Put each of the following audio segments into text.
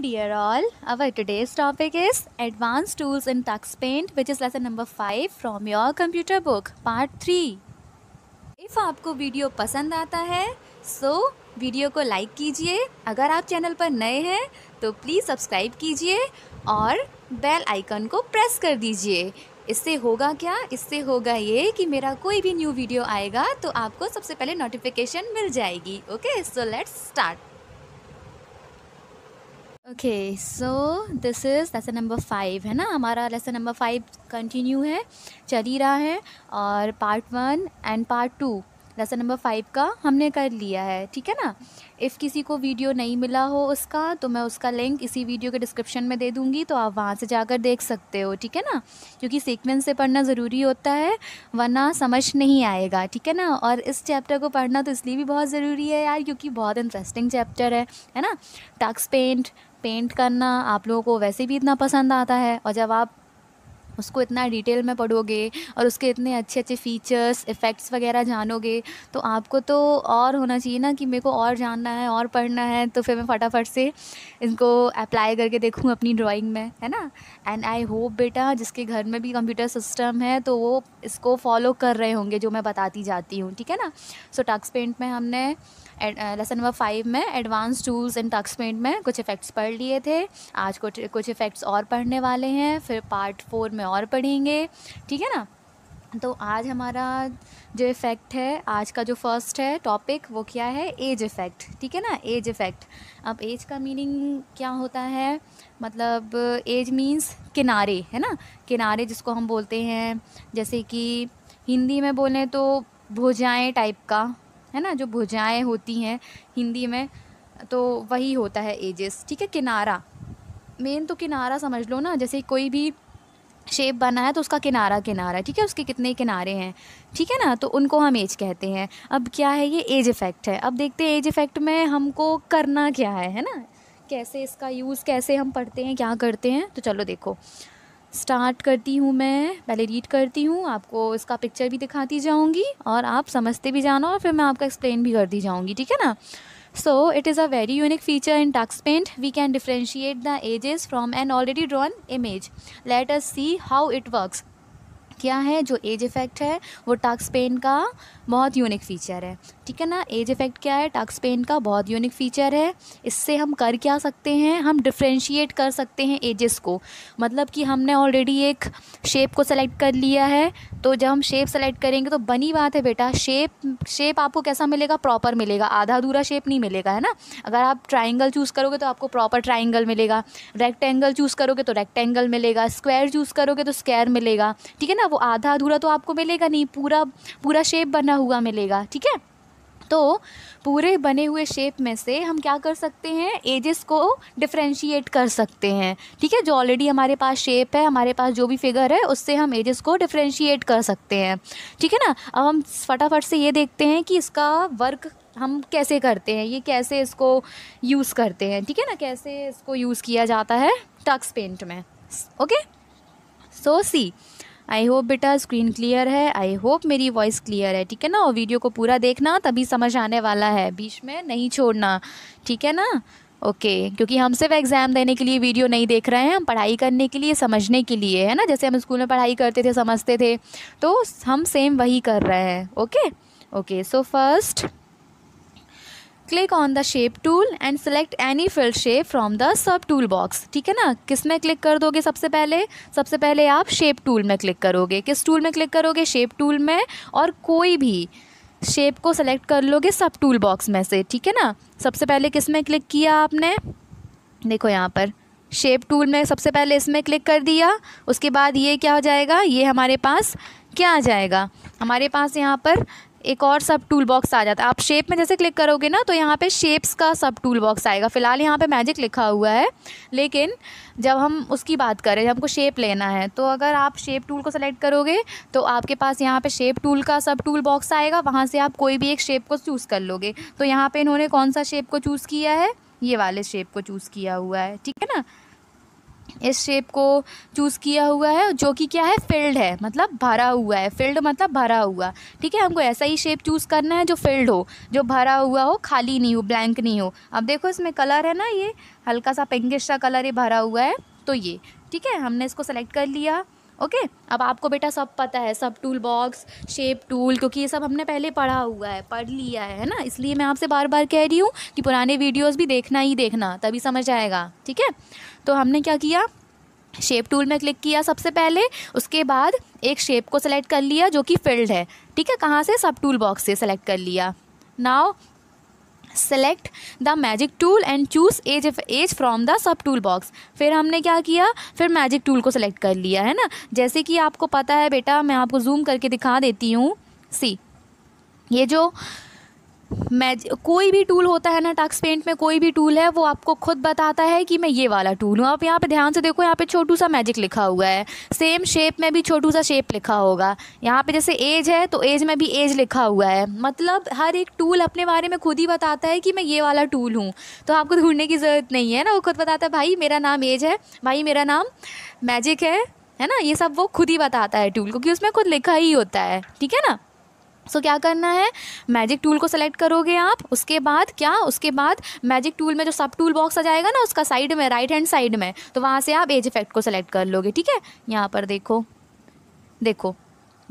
Dear all all, our today's topic is Advanced Tools in Tux Paint which is lesson number 5 from your computer book part 3. If आपको video पसंद आता है so video को like कीजिए अगर आप channel पर नए हैं तो प्लीज़ सब्सक्राइब कीजिए और बेल आइकन को प्रेस कर दीजिए इससे होगा क्या इससे होगा ये कि मेरा कोई भी न्यू वीडियो आएगा तो आपको सबसे पहले नोटिफिकेशन मिल जाएगी okay so let's start okay so this is lesson number five है ना हमारा लेसन नंबर फाइव कंटिन्यू है चल ही रहा है और part one and part two lesson number five का हमने कर लिया है ठीक है ना इफ़ किसी को वीडियो नहीं मिला हो उसका तो मैं उसका लिंक इसी वीडियो के डिस्क्रिप्शन में दे दूँगी तो आप वहाँ से जाकर देख सकते हो ठीक है ना क्योंकि सीक्वेंस से पढ़ना ज़रूरी होता है वरना समझ नहीं आएगा ठीक है ना और इस चैप्टर को पढ़ना तो इसलिए भी बहुत ज़रूरी है यार क्योंकि बहुत इंटरेस्टिंग चैप्टर है है ना टक्स पेंट पेंट करना आप लोगों को वैसे भी इतना पसंद आता है और जब आप उसको इतना डिटेल में पढ़ोगे और उसके इतने अच्छे अच्छे फीचर्स इफ़ेक्ट्स वगैरह जानोगे तो आपको तो और होना चाहिए ना कि मेरे को और जानना है और पढ़ना है तो फिर मैं फटाफट से इनको अप्लाई करके देखूँ अपनी ड्राइंग में है ना एंड आई होप बेटा जिसके घर में भी कंप्यूटर सिस्टम है तो वो इसको फॉलो कर रहे होंगे जो मैं बताती जाती हूँ ठीक है ना सो so, टक्स पेंट में हमने लेसन नंबर फाइव में एडवांस टूल्स एंड टक्समेंट में कुछ इफ़ेक्ट्स पढ़ लिए थे आज कुछ कुछ इफ़ेक्ट्स और पढ़ने वाले हैं फिर पार्ट फोर में और पढ़ेंगे ठीक है ना तो आज हमारा जो इफ़ेक्ट है आज का जो फर्स्ट है टॉपिक वो क्या है एज इफ़ेक्ट ठीक है ना एज इफ़ेक्ट अब एज का मीनिंग क्या होता है मतलब एज मीन्स किनारे है ना किनारे जिसको हम बोलते हैं जैसे कि हिंदी में बोलें तो भुजाएं टाइप का है ना जो भुजाएं होती हैं हिंदी में तो वही होता है एजेस ठीक है किनारा मेन तो किनारा समझ लो ना जैसे कोई भी शेप बना है तो उसका किनारा किनारा ठीक है उसके कितने किनारे हैं ठीक है ना तो उनको हम एज कहते हैं अब क्या है ये एज इफ़ेक्ट है अब देखते हैं एज इफ़ेक्ट में हमको करना क्या है है ना कैसे इसका यूज़ कैसे हम पढ़ते हैं क्या करते हैं तो चलो देखो स्टार्ट करती हूँ मैं पहले रीड करती हूँ आपको इसका पिक्चर भी दिखाती जाऊँगी और आप समझते भी जाना और फिर मैं आपका एक्सप्लेन भी कर दी जाऊँगी ठीक है ना so it is a very unique feature in Tux Paint we can differentiate the edges from an already drawn image let us see how it works क्या है जो एज इफ़ेक्ट है वो टाक्सपेन पेन का बहुत यूनिक फ़ीचर है ठीक है ना एज इफ़ेक्ट क्या है टाक्सपेन पेन का बहुत यूनिक फ़ीचर है इससे हम कर क्या सकते हैं हम डिफ्रेंशिएट कर सकते हैं एजेस को मतलब कि हमने ऑलरेडी एक शेप को सेलेक्ट कर लिया है तो जब हम शेप सेलेक्ट करेंगे तो बनी बात है बेटा शेप शेप आपको कैसा मिलेगा प्रॉपर मिलेगा आधा अधूरा शेप नहीं मिलेगा है ना अगर आप ट्राइंगल चूज़ करोगे तो आपको प्रॉपर ट्राइंगल मिलेगा रेक्टेंगल चूज़ करोगे तो रेक्टेंगल मिलेगा स्क्वायर चूज़ करोगे तो स्क्वायर मिलेगा ठीक है ना वो आधा अधूरा तो आपको मिलेगा नहीं पूरा पूरा शेप बना हुआ मिलेगा ठीक है तो पूरे बने हुए शेप में से हम क्या कर सकते हैं एजेस को डिफ्रेंशिएट कर सकते हैं ठीक है जो ऑलरेडी हमारे पास शेप है हमारे पास जो भी फिगर है उससे हम एजेस को डिफ्रेंशिएट कर सकते हैं ठीक है ना अब हम फटाफट से ये देखते हैं कि इसका वर्क हम कैसे करते हैं ये कैसे इसको यूज़ करते हैं ठीक है ना कैसे इसको यूज़ किया जाता है टक्स पेंट में okay so see I hope बेटा स्क्रीन क्लियर है आई होप मेरी वॉइस क्लियर है ठीक है ना और वीडियो को पूरा देखना तभी समझ आने वाला है बीच में नहीं छोड़ना ठीक है ना ओके okay, क्योंकि हम सिर्फ एग्ज़ाम देने के लिए वीडियो नहीं देख रहे हैं हम पढ़ाई करने के लिए समझने के लिए है ना जैसे हम स्कूल में पढ़ाई करते थे समझते थे तो हम सेम वही कर रहे हैं okay okay so first click on the shape tool and select any fill shape from the sub tool box ठीक है ना किस में क्लिक कर दोगे सबसे पहले सबसे पहले आप शेप टूल में क्लिक करोगे किस टूल में क्लिक करोगे शेप टूल में और कोई भी शेप को सेलेक्ट कर लोगे सब टूल बॉक्स में से ठीक है ना सबसे पहले किस में क्लिक किया आपने देखो यहाँ पर शेप टूल में सबसे पहले इसमें क्लिक कर दिया उसके बाद ये क्या हो जाएगा ये हमारे पास क्या आ जाएगा हमारे पास यहाँ पर एक और सब टूल बॉक्स आ जाता है आप शेप में जैसे क्लिक करोगे ना तो यहाँ पे शेप्स का सब टूल बॉक्स आएगा फ़िलहाल यहाँ पे मैजिक लिखा हुआ है लेकिन जब हम उसकी बात करें जब हमको शेप लेना है तो अगर आप शेप टूल को सेलेक्ट करोगे तो आपके पास यहाँ पे शेप टूल का सब टूल बॉक्स आएगा वहाँ से आप कोई भी एक शेप को चूज़ कर लोगे तो यहाँ पर इन्होंने कौन सा शेप को चूज़ किया है ये वाले शेप को चूज़ किया हुआ है ठीक है ना इस शेप को चूज़ किया हुआ है जो कि क्या है फिल्ड है मतलब भरा हुआ है फिल्ड मतलब भरा हुआ ठीक है हमको ऐसा ही शेप चूज़ करना है जो फिल्ड हो जो भरा हुआ हो खाली नहीं हो ब्लैंक नहीं हो अब देखो इसमें कलर है ना ये हल्का सा पिंकिश सा कलर ये भरा हुआ है तो ये ठीक है हमने इसको सेलेक्ट कर लिया ओके अब आपको बेटा सब पता है सब टूल बॉक्स शेप टूल क्योंकि ये सब हमने पहले पढ़ा हुआ है पढ़ लिया है ना इसलिए मैं आपसे बार बार कह रही हूँ कि पुराने वीडियोस भी देखना ही देखना तभी समझ आएगा ठीक है तो हमने क्या किया शेप टूल में क्लिक किया सबसे पहले उसके बाद एक शेप को सेलेक्ट कर लिया जो कि फिल्ड है ठीक है कहाँ से सब टूल बॉक्स से सेलेक्ट कर लिया now select the magic tool and choose edge edge from the sub tool box फिर हमने क्या किया फिर मैजिक टूल को सेलेक्ट कर लिया है ना जैसे कि आपको पता है बेटा मैं आपको जूम करके दिखा देती हूँ सी ये जो मैज कोई भी टूल होता है ना टक्स पेंट में कोई भी टूल है वो आपको खुद बताता है कि मैं ये वाला टूल हूँ आप यहाँ पे ध्यान से देखो यहाँ पे छोटू सा मैजिक लिखा हुआ है सेम शेप में भी छोटू सा शेप लिखा होगा यहाँ पे जैसे एज है तो एज में भी एज लिखा हुआ है मतलब हर एक टूल अपने बारे में खुद ही बताता है कि मैं ये वाला टूल हूँ तो आपको ढूंढने की ज़रूरत नहीं है ना वो खुद बताता है भाई मेरा नाम एज है भाई मेरा नाम मैजिक है है ना ये सब वो खुद ही बताता है टूल क्योंकि उसमें खुद लिखा ही होता है ठीक है ना सो so, क्या करना है मैजिक टूल को सेलेक्ट करोगे आप उसके बाद क्या उसके बाद मैजिक टूल में जो सब टूल बॉक्स आ जाएगा ना उसका साइड में राइट हैंड साइड में तो वहाँ से आप एज इफेक्ट को सेलेक्ट कर लोगे ठीक है यहाँ पर देखो देखो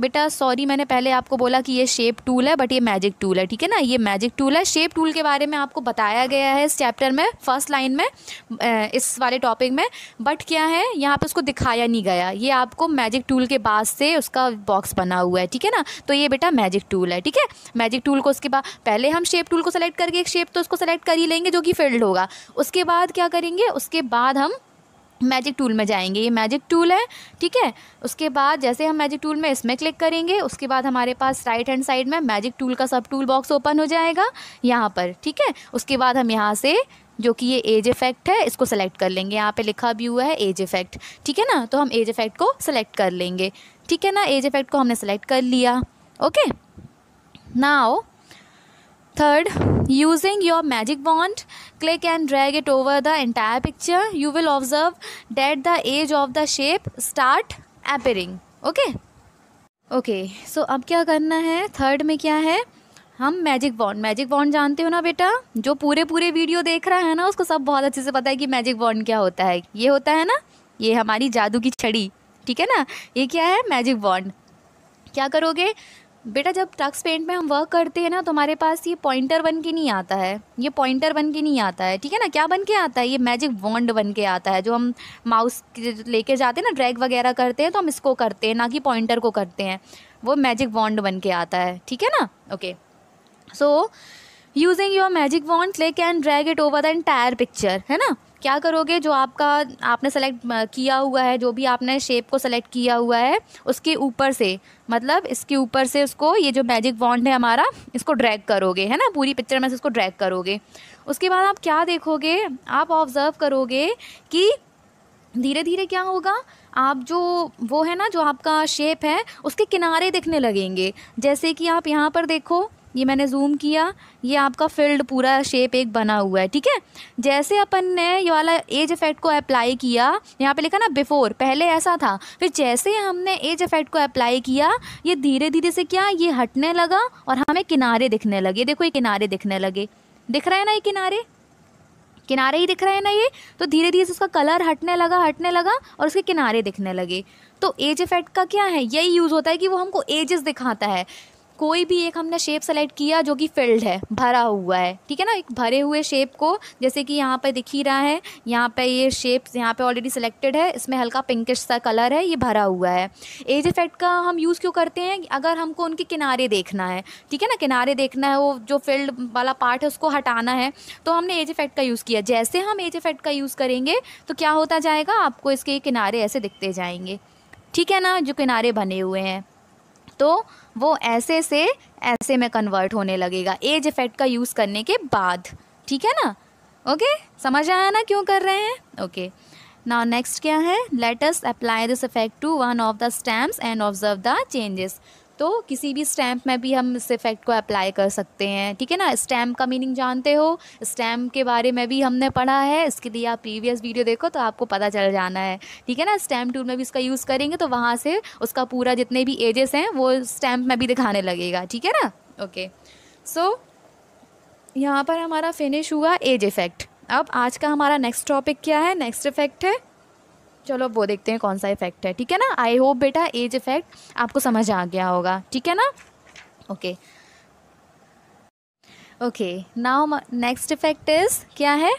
बेटा सॉरी मैंने पहले आपको बोला कि ये शेप टूल है बट ये मैजिक टूल है ठीक है ना ये मैजिक टूल है शेप टूल के बारे में आपको बताया गया है इस चैप्टर में फर्स्ट लाइन में इस वाले टॉपिक में बट क्या है यहाँ पर उसको दिखाया नहीं गया ये आपको मैजिक टूल के बाद से उसका बॉक्स बना हुआ है ठीक है ना तो ये बेटा मैजिक टूल है ठीक है मैजिक टूल को उसके बाद पहले हम शेप टूल को सेलेक्ट करके एक शेप तो उसको सेलेक्ट कर ही लेंगे जो कि फिल्ड होगा उसके बाद क्या करेंगे उसके बाद हम मैजिक टूल में जाएंगे ये मैजिक टूल है ठीक है उसके बाद जैसे हम मैजिक टूल में इसमें क्लिक करेंगे उसके बाद हमारे पास राइट हैंड साइड में मैजिक टूल का सब टूल बॉक्स ओपन हो जाएगा यहाँ पर ठीक है उसके बाद हम यहाँ से जो कि ये एज इफ़ेक्ट है इसको सेलेक्ट कर लेंगे यहाँ पे लिखा भी हुआ है एज इफ़ेक्ट ठीक है ना तो हम एज इफ़ेक्ट को सेलेक्ट कर लेंगे ठीक है ना एज इफ़ेक्ट को हमने सेलेक्ट कर लिया ओके नाओ third using your magic wand click and drag it over the entire picture you will observe that the edge of the shape start appearing okay okay so अब क्या करना है third में क्या है हम मैजिक बॉन्ड मैजिक बॉन्ड जानते हो ना बेटा जो पूरे पूरे वीडियो देख रहा है ना उसको सब बहुत अच्छे से पता है कि मैजिक बॉन्ड क्या होता है ये होता है ना ये हमारी जादू की छड़ी ठीक है ना ये क्या है मैजिक बॉन्ड क्या करोगे बेटा जब टक्स पेंट में हम वर्क करते हैं ना तो हमारे पास ये पॉइंटर बन के नहीं आता है ये पॉइंटर बन के नहीं आता है ठीक है ना क्या बन के आता है ये मैजिक वॉन्ड बन के आता है जो हम माउस लेके जाते हैं ना ड्रैग वगैरह करते हैं तो हम इसको करते हैं ना कि पॉइंटर को करते हैं वो मैजिक वॉन्ड बन के आता है ठीक है ना okay so using your magic wand click and drag it over the entire picture है ना क्या करोगे जो आपका आपने सेलेक्ट किया हुआ है जो भी आपने शेप को सेलेक्ट किया हुआ है उसके ऊपर से मतलब इसके ऊपर से उसको ये जो मैजिक वॉन्ड है हमारा इसको ड्रैग करोगे है ना पूरी पिक्चर में से उसको ड्रैग करोगे उसके बाद आप क्या देखोगे आप ऑब्ज़र्व करोगे कि धीरे धीरे क्या होगा आप जो वो है ना जो आपका शेप है उसके किनारे दिखने लगेंगे जैसे कि आप यहाँ पर देखो ये मैंने जूम किया ये आपका फिल्ड पूरा शेप एक बना हुआ है ठीक है जैसे अपन ने ये वाला एज इफेक्ट को अप्लाई किया यहाँ पे लिखा ना बिफोर पहले ऐसा था फिर जैसे हमने एज इफेक्ट को अप्लाई किया ये धीरे धीरे से क्या ये हटने लगा और हमें किनारे दिखने लगे देखो ये किनारे दिखने लगे दिख रहा है ना ये किनारे किनारे ही दिख रहे हैं ना ये तो धीरे धीरे से उसका कलर हटने लगा हटने लगा और उसके किनारे दिखने लगे तो एज इफेक्ट का क्या है यही यूज़ होता है कि वो हमको एजेस दिखाता है कोई भी एक हमने शेप सेलेक्ट किया जो कि फिल्ड है भरा हुआ है ठीक है ना एक भरे हुए शेप को जैसे कि यहाँ पर दिख ही रहा है यहाँ पर ये शेप यहाँ पर ऑलरेडी सेलेक्टेड है इसमें हल्का पिंकिश सा कलर है ये भरा हुआ है एज इफेक्ट का हम यूज़ क्यों करते हैं अगर हमको उनके किनारे देखना है ठीक है ना किनारे देखना है वो जो फिल्ड वाला पार्ट है उसको हटाना है तो हमने एज इफेक्ट का यूज़ किया जैसे हम एज इफेक्ट का यूज़ करेंगे तो क्या होता जाएगा आपको इसके किनारे ऐसे दिखते जाएंगे ठीक है ना जो किनारे बने हुए हैं तो वो ऐसे से ऐसे में कन्वर्ट होने लगेगा एज इफेक्ट का यूज़ करने के बाद ठीक है ना ओके समझ आया ना क्यों कर रहे हैं ओके नाउ नेक्स्ट क्या है let's apply this effect to one of the stamps and observe the changes तो किसी भी स्टैम्प में भी हम इस इफ़ेक्ट को अप्लाई कर सकते हैं ठीक है ना स्टैम्प का मीनिंग जानते हो स्टैम्प के बारे में भी हमने पढ़ा है इसके लिए आप प्रीवियस वीडियो देखो तो आपको पता चल जाना है ठीक है ना स्टैम्प टूल में भी इसका यूज़ करेंगे तो वहाँ से उसका पूरा जितने भी एजेस हैं वो स्टैम्प में भी दिखाने लगेगा ठीक है ना ओके सो यहाँ पर हमारा फिनिश हुआ एज इफ़ेक्ट अब आज का हमारा नेक्स्ट टॉपिक क्या है नेक्स्ट इफ़ेक्ट है चलो अब वो देखते हैं कौन सा इफेक्ट है ठीक है ना आई होप बेटा एज इफेक्ट आपको समझ आ गया होगा ठीक है ना okay okay now next effect is क्या है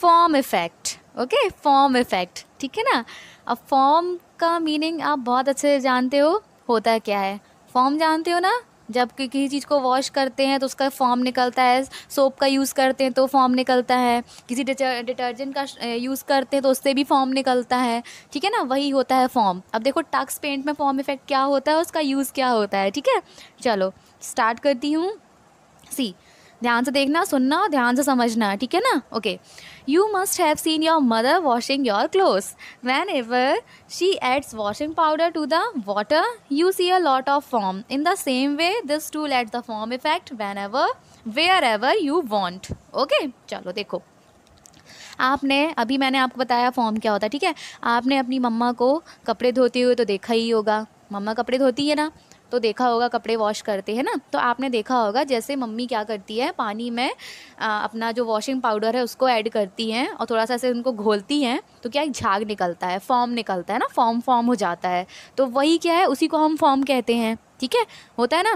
foam effect okay foam effect ठीक है ना अब फॉर्म का मीनिंग आप बहुत अच्छे से जानते हो होता क्या है फॉर्म जानते हो ना कि किसी चीज़ को वॉश करते हैं तो उसका फॉर्म निकलता है सोप का यूज़ करते हैं तो फॉर्म निकलता है किसी डिटर्जेंट का यूज़ करते हैं तो उससे भी फॉर्म निकलता है ठीक है ना वही होता है फॉर्म अब देखो टक्स पेंट में फॉर्म इफेक्ट क्या होता है उसका यूज़ क्या होता है ठीक है चलो स्टार्ट करती हूँ सी ध्यान से देखना सुनना और ध्यान से समझना ठीक है ना okay you must have seen your mother washing your clothes whenever she adds washing powder to the water you see a lot of foam in the same way this to let the foam effect whenever wherever you want okay चलो देखो आपने अभी मैंने आपको बताया form क्या होता है ठीक है आपने अपनी मम्मा को कपड़े धोते हुए तो देखा ही होगा मम्मा कपड़े धोती है ना तो देखा होगा कपड़े वॉश करते हैं ना तो आपने देखा होगा जैसे मम्मी क्या करती है पानी में आ, अपना जो वॉशिंग पाउडर है उसको ऐड करती हैं और थोड़ा सा ऐसे उनको घोलती हैं तो क्या एक झाग निकलता है फॉर्म निकलता है ना फॉर्म फॉर्म हो जाता है तो वही क्या है उसी को हम फॉर्म कहते हैं ठीक है होता है ना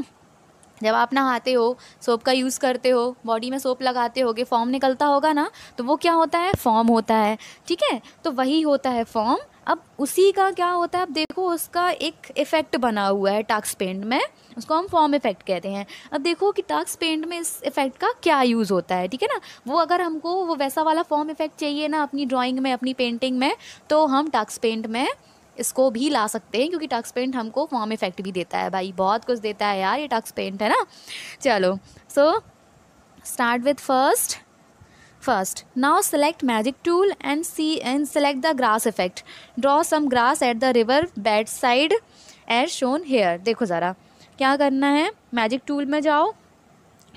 जब आप नहाते हो सोप का यूज़ करते हो बॉडी में सोप लगाते हो गए फॉर्म निकलता होगा ना तो वो क्या होता है फॉर्म होता है ठीक है तो वही होता है फॉर्म अब उसी का क्या होता है अब देखो उसका एक इफ़ेक्ट बना हुआ है टास्क पेंट में उसको हम फॉर्म इफ़ेक्ट कहते हैं अब देखो कि टाक्स पेंट में इस इफ़ेक्ट का क्या यूज़ होता है ठीक है ना वो अगर हमको वो वैसा वाला फॉर्म इफ़ेक्ट चाहिए ना अपनी ड्राइंग में अपनी पेंटिंग में तो हम टास्क पेंट में इसको भी ला सकते हैं क्योंकि टक्स पेंट हमको फॉर्म इफेक्ट भी देता है भाई बहुत कुछ देता है यार ये टक्स पेंट है ना चलो so start with first first now select magic tool and see and select the grass effect draw some grass at the river bed side as shown here देखो ज़रा क्या करना है मैजिक टूल में जाओ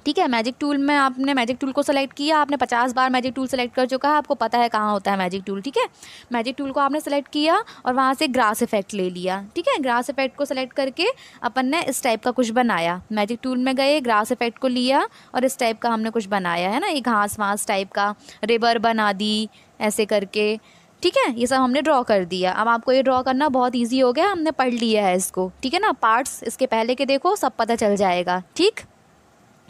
ठीक है मैजिक टूल में आपने मैजिक टूल को सेलेक्ट किया आपने पचास बार मैजिक टूल सेलेक्ट कर चुका है आपको पता है कहाँ होता है मैजिक टूल ठीक है मैजिक टूल को आपने सेलेक्ट किया और वहाँ से ग्रास इफेक्ट ले लिया ठीक है ग्रास इफेक्ट को सेलेक्ट करके अपन ने इस टाइप का कुछ बनाया मैजिक टूल में गए ग्रास इफेक्ट को लिया और इस टाइप का हमने कुछ बनाया है ना ये घास वास टाइप का रेबर बना दी ऐसे करके ठीक है ये सब हमने ड्रॉ कर दिया अब आपको ये ड्रॉ करना बहुत इजी हो गया हमने पढ़ लिया है इसको ठीक है ना पार्ट्स इसके पहले के देखो सब पता चल जाएगा ठीक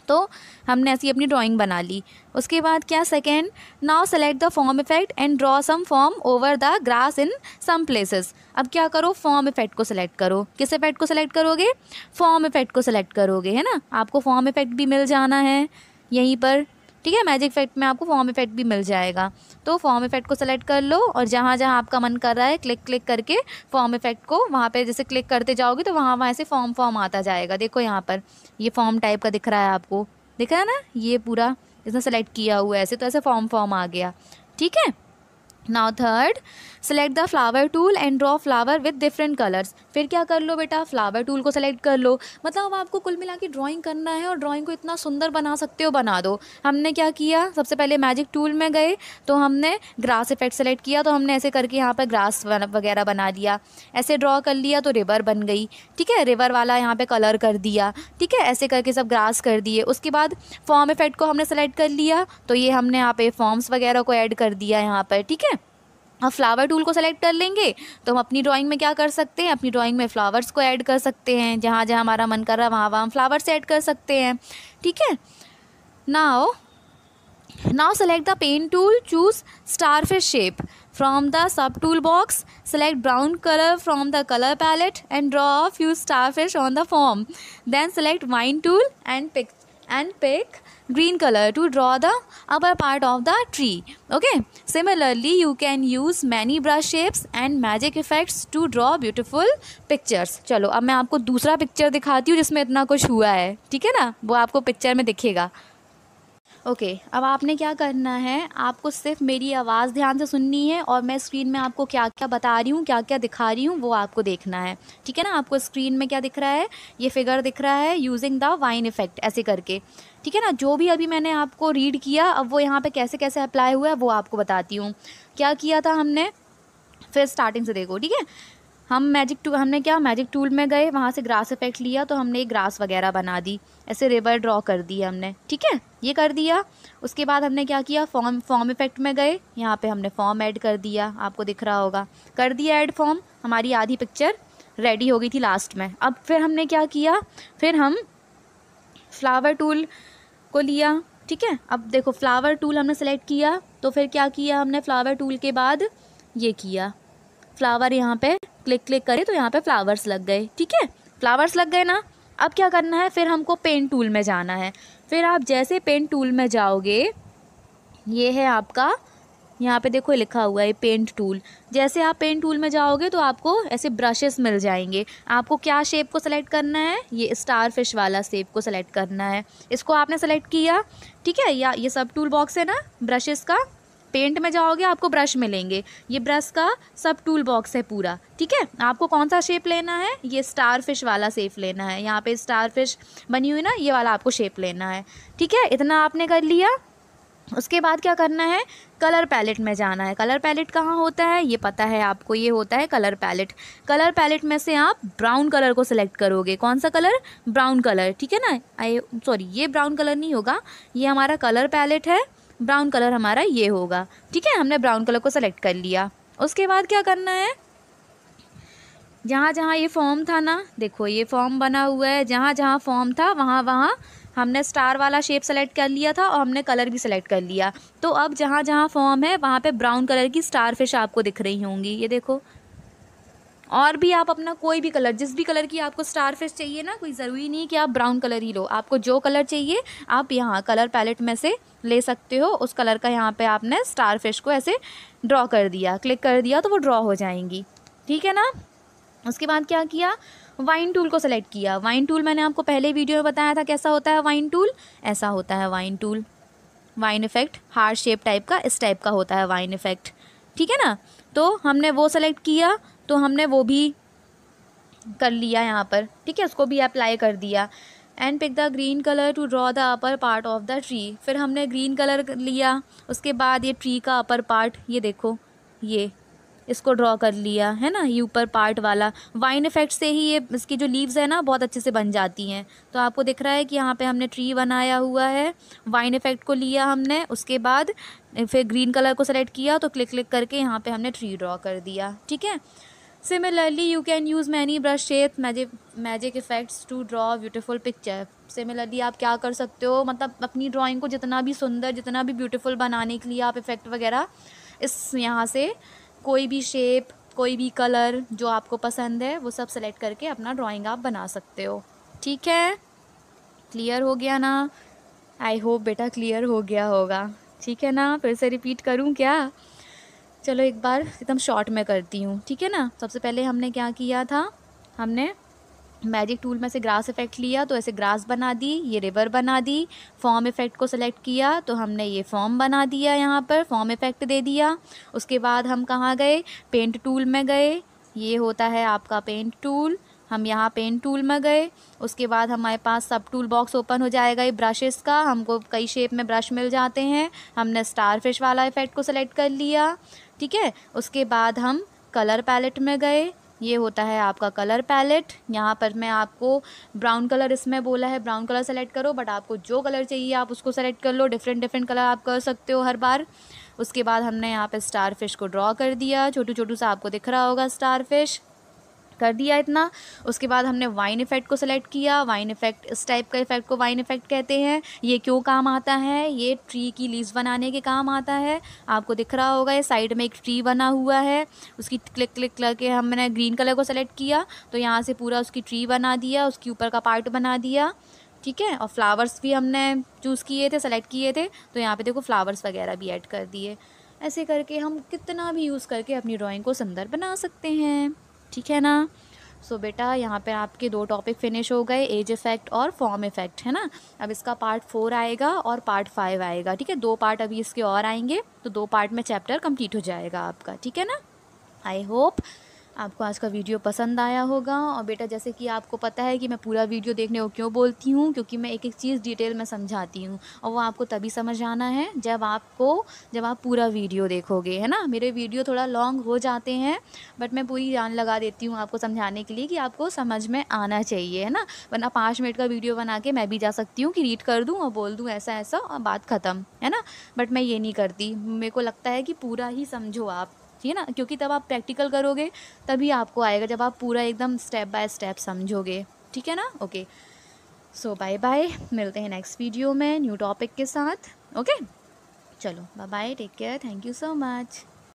तो हमने ऐसी अपनी ड्राइंग बना ली उसके बाद क्या second now select the foam effect and draw some foam over the grass in some places अब क्या करो फॉर्म इफेक्ट को सेलेक्ट करो किस इफेक्ट को सेलेक्ट करोगे फॉर्म इफेक्ट को सेलेक्ट करोगे है ना आपको फॉर्म इफेक्ट भी मिल जाना है यहीं पर ठीक है मैजिक इफेक्ट में आपको फॉर्म इफेक्ट भी मिल जाएगा तो फॉर्म इफेक्ट को सेलेक्ट कर लो और जहाँ जहाँ आपका मन कर रहा है क्लिक क्लिक करके फॉर्म इफेक्ट को वहाँ पर जैसे क्लिक करते जाओगे तो वहाँ वहाँ से फॉर्म फॉर्म आता जाएगा देखो यहाँ पर ये फॉर्म टाइप का दिख रहा है आपको रहा है ना ये पूरा इसने सेलेक्ट किया हुआ है ऐसे तो ऐसे फॉर्म फॉर्म आ गया ठीक है now third select the flower tool and draw flower with different colours फिर क्या कर लो बेटा फ्लावर टूल को सेलेक्ट कर लो मतलब अब आपको कुल मिला के ड्राॅइंग करना है और ड्राॅइंग को इतना सुंदर बना सकते हो बना दो हमने क्या किया सबसे पहले मैजिक टूल में गए तो हमने ग्रास इफेक्ट सेलेक्ट किया तो हमने ऐसे करके यहाँ पर ग्रास वगैरह बना दिया ऐसे ड्रॉ कर लिया तो रिवर बन गई ठीक है रिवर वाला यहाँ पर कलर कर दिया ठीक है ऐसे करके सब ग्रास कर दिए उसके बाद फॉर्म इफेक्ट को हमने सेलेक्ट कर लिया तो ये हमने यहाँ पे फॉर्म्स वगैरह को ऐड कर दिया यहाँ पर ठीक है अब फ्लावर टूल को सेलेक्ट कर लेंगे तो हम अपनी ड्राइंग में क्या कर सकते हैं अपनी ड्राइंग में फ्लावर्स को ऐड कर सकते हैं जहाँ जहाँ हमारा मन कर रहा है वहाँ वहाँ हम फ्लावर्स ऐड कर सकते हैं ठीक है now now select the pen tool choose starfish shape sub tool box select brown colour color the colour palette and draw draw few starfish on the foam then select vine tool and pick and pick green color to draw the upper part of the tree okay similarly you can use many brush shapes and magic effects to draw beautiful pictures chalo ab main aapko dusra picture dikhati hu jisme itna kuch hua hai theek hai na wo aapko picture mein dikhega okay अब आपने क्या करना है आपको सिर्फ मेरी आवाज़ ध्यान से सुननी है और मैं स्क्रीन में आपको क्या क्या बता रही हूँ क्या क्या दिखा रही हूँ वो आपको देखना है ठीक है ना आपको स्क्रीन में क्या दिख रहा है ये फिगर दिख रहा है यूजिंग द वाइन इफेक्ट ऐसे करके ठीक है ना जो भी अभी मैंने आपको रीड किया अब वो यहाँ पर कैसे कैसे अप्लाई हुआ है वो आपको बताती हूँ क्या किया था हमने फिर स्टार्टिंग से देखो ठीक है हम मैजिक टू हमने क्या मैजिक टूल में गए वहाँ से ग्रास इफेक्ट लिया तो हमने एक ग्रास वगैरह बना दी ऐसे रिवर ड्रॉ कर दी हमने ठीक है ये कर दिया उसके बाद हमने क्या किया फॉर्म फॉर्म इफेक्ट में गए यहाँ पे हमने फॉर्म ऐड कर दिया आपको दिख रहा होगा कर दिया ऐड फॉर्म हमारी आधी पिक्चर रेडी हो गई थी लास्ट में अब फिर हमने क्या किया फिर हम फ्लावर टूल को लिया ठीक है अब देखो फ्लावर टूल हमने सेलेक्ट किया तो फिर क्या किया हमने फ्लावर टूल के बाद ये किया फ्लावर यहाँ पे क्लिक क्लिक करें तो यहाँ पे फ्लावर्स लग गए ठीक है फ्लावर्स लग गए ना अब क्या करना है फिर हमको पेन टूल में जाना है फिर आप जैसे पेन टूल में जाओगे ये है आपका यहाँ पे देखो लिखा हुआ है पेंट टूल जैसे आप पेंट टूल में जाओगे तो आपको ऐसे ब्रशेस मिल जाएंगे आपको क्या शेप को सेलेक्ट करना है ये स्टार फिश वाला शेप को सेलेक्ट करना है इसको आपने सेलेक्ट किया ठीक है या ये सब टूल बॉक्स है ना ब्रशेस का पेंट में जाओगे आपको ब्रश मिलेंगे ये ब्रश का सब टूल बॉक्स है पूरा ठीक है आपको कौन सा शेप लेना है ये स्टार फिश वाला शेप लेना है यहाँ पे स्टार फिश बनी हुई ना ये वाला आपको शेप लेना है ठीक है इतना आपने कर लिया उसके बाद क्या करना है कलर पैलेट में जाना है कलर पैलेट कहाँ होता है ये पता है आपको ये होता है कलर पैलेट कलर पैलेट में से आप ब्राउन कलर को सिलेक्ट करोगे कौन सा कलर ब्राउन कलर ठीक है ना आई सॉरी ये ब्राउन कलर नहीं होगा ये हमारा कलर पैलेट है ब्राउन कलर हमारा ये होगा ठीक है हमने ब्राउन कलर को सेलेक्ट कर लिया उसके बाद क्या करना है जहाँ जहाँ ये फॉर्म था ना देखो ये फॉर्म बना हुआ है जहाँ जहाँ फॉर्म था वहाँ वहाँ हमने स्टार वाला शेप सेलेक्ट कर लिया था और हमने कलर भी सेलेक्ट कर लिया तो अब जहाँ जहाँ फॉर्म है वहाँ पे ब्राउन कलर की स्टार फिश आपको दिख रही होंगी ये देखो और भी आप अपना कोई भी कलर जिस भी कलर की आपको स्टार फिश चाहिए ना कोई ज़रूरी नहीं कि आप ब्राउन कलर ही लो आपको जो कलर चाहिए आप यहाँ कलर पैलेट में से ले सकते हो उस कलर का यहाँ पे आपने स्टार फिश को ऐसे ड्रॉ कर दिया क्लिक कर दिया तो वो ड्रॉ हो जाएंगी ठीक है ना उसके बाद क्या किया वाइन टूल को सेलेक्ट किया वाइन टूल मैंने आपको पहले वीडियो में बताया था कैसा होता है वाइन टूल ऐसा होता है vine tool vine effect hard shape type का इस टाइप का होता है वाइन इफ़ेक्ट ठीक है ना तो हमने वो सेलेक्ट किया तो हमने वो भी कर लिया यहाँ पर ठीक है उसको भी अप्लाई कर दिया and pick the green colour to draw the upper part of the tree फिर हमने ग्रीन कलर लिया उसके बाद ये ट्री का अपर पार्ट ये देखो ये इसको ड्रॉ कर लिया है ना ये ऊपर पार्ट वाला वाइन इफेक्ट से ही ये इसकी जो लीव्स है ना बहुत अच्छे से बन जाती हैं तो आपको दिख रहा है कि यहाँ पे हमने ट्री बनाया हुआ है वाइन इफेक्ट को लिया हमने उसके बाद फिर ग्रीन कलर को सेलेक्ट किया तो क्लिक क्लिक करके यहाँ पे हमने ट्री ड्रॉ कर दिया ठीक है Similarly, you can use many brush shapes, magic magic effects to draw beautiful picture. Similarly आप क्या कर सकते हो मतलब अपनी ड्राइंग को जितना भी सुंदर जितना भी ब्यूटीफुल बनाने के लिए आप इफ़ेक्ट वगैरह इस यहाँ से कोई भी शेप कोई भी कलर जो आपको पसंद है वो सब सेलेक्ट करके अपना ड्राइंग आप बना सकते हो ठीक है क्लियर हो गया ना आई होप बेटा क्लियर हो गया होगा ठीक है ना फिर से रिपीट करूँ क्या चलो एक बार एकदम शॉर्ट में करती हूँ ठीक है ना सबसे पहले हमने क्या किया था हमने मैजिक टूल में से ग्रास इफेक्ट लिया तो ऐसे ग्रास बना दी ये रिवर बना दी फॉर्म इफेक्ट को सिलेक्ट किया तो हमने ये फॉर्म बना दिया यहाँ पर फॉर्म इफेक्ट दे दिया उसके बाद हम कहाँ गए पेंट टूल में गए ये होता है आपका पेंट टूल हम यहाँ पेंट टूल में गए उसके बाद हमारे पास सब टूल बॉक्स ओपन हो जाएगा ये ब्रशेस का हमको कई शेप में ब्रश मिल जाते हैं हमने स्टार फिश वाला इफेक्ट को सिलेक्ट कर लिया ठीक है उसके बाद हम कलर पैलेट में गए ये होता है आपका कलर पैलेट यहाँ पर मैं आपको ब्राउन कलर इसमें बोला है ब्राउन कलर सेलेक्ट करो बट आपको जो कलर चाहिए आप उसको सेलेक्ट कर लो डिफरेंट डिफरेंट कलर आप कर सकते हो हर बार उसके बाद हमने यहाँ पे स्टार फिश को ड्रॉ कर दिया छोटू छोटू सा आपको दिख रहा होगा स्टार फिश कर दिया इतना उसके बाद हमने वाइन इफ़ेक्ट को सिलेक्ट किया वाइन इफ़ेक्ट इस टाइप का इफ़ेक्ट को वाइन इफ़ेक्ट कहते हैं ये क्यों काम आता है ये ट्री की लीव्स बनाने के काम आता है आपको दिख रहा होगा ये साइड में एक ट्री बना हुआ है उसकी क्लिक क्लिक करके हमने ग्रीन कलर को सेलेक्ट किया तो यहाँ से पूरा उसकी ट्री बना दिया उसके ऊपर का पार्ट बना दिया ठीक है और फ्लावर्स भी हमने चूज़ किए थे सेलेक्ट किए थे तो यहाँ पर देखो फ्लावर्स वगैरह भी ऐड कर दिए ऐसे करके हम कितना भी यूज़ करके अपनी ड्राइंग को सुंदर बना सकते हैं ठीक है ना सो so, बेटा यहाँ पे आपके दो टॉपिक फिनिश हो गए एज इफ़ेक्ट और फॉर्म इफ़ेक्ट है ना अब इसका पार्ट फोर आएगा और पार्ट फाइव आएगा ठीक है दो पार्ट अभी इसके और आएंगे तो दो पार्ट में चैप्टर कंप्लीट हो जाएगा आपका ठीक है ना आई होप आपको आज का वीडियो पसंद आया होगा और बेटा जैसे कि आपको पता है कि मैं पूरा वीडियो देखने को क्यों बोलती हूँ क्योंकि मैं एक एक चीज़ डिटेल में समझाती हूँ और वो आपको तभी समझ आना है जब आपको जब आप पूरा वीडियो देखोगे है ना मेरे वीडियो थोड़ा लॉन्ग हो जाते हैं बट मैं पूरी जान लगा देती हूँ आपको समझाने के लिए कि आपको समझ में आना चाहिए है ना वरना पाँच मिनट का वीडियो बना के मैं भी जा सकती हूँ कि रीड कर दूँ और बोल दूँ ऐसा ऐसा और बात ख़त्म है ना बट मैं ये नहीं करती मेरे को लगता है कि पूरा ही समझो आप ठीक है ना क्योंकि तब आप प्रैक्टिकल करोगे तभी आपको आएगा जब आप पूरा एकदम स्टेप बाय स्टेप समझोगे ठीक है ना ओके सो बाय बाय मिलते हैं नेक्स्ट वीडियो में न्यू टॉपिक के साथ ओके okay? चलो bye bye take care thank you so much